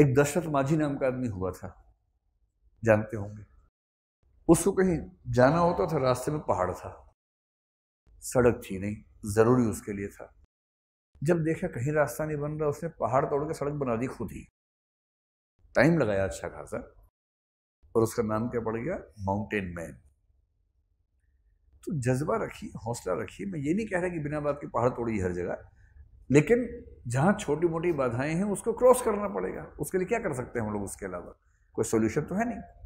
एक दशरथ माझी नाम का आदमी हुआ था जानते होंगे उसको कहीं जाना होता था रास्ते में पहाड़ था सड़क थी नहीं ज़रूरी उसके लिए था जब देखा कहीं रास्ता नहीं बन रहा उसने पहाड़ तोड़ के सड़क बना दी खुद ही टाइम लगाया अच्छा खासा और उसका नाम क्या पड़ गया माउंटेन मैन तो जज्बा रखिए हौसला रखिए मैं ये नहीं कह रहा कि बिना बात के पहाड़ तोड़िए हर जगह लेकिन जहाँ छोटी मोटी बाधाएं हैं उसको क्रॉस करना पड़ेगा उसके लिए क्या कर सकते हैं हम लोग उसके अलावा कोई सोल्यूशन तो है नहीं